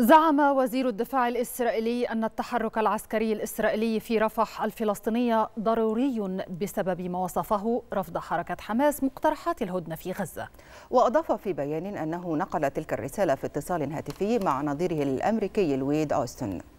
زعم وزير الدفاع الإسرائيلي أن التحرك العسكري الإسرائيلي في رفح الفلسطينية ضروري بسبب ما وصفه رفض حركة حماس مقترحات الهدنة في غزة وأضاف في بيان أنه نقل تلك الرسالة في اتصال هاتفي مع نظيره الأمريكي لويد أوستن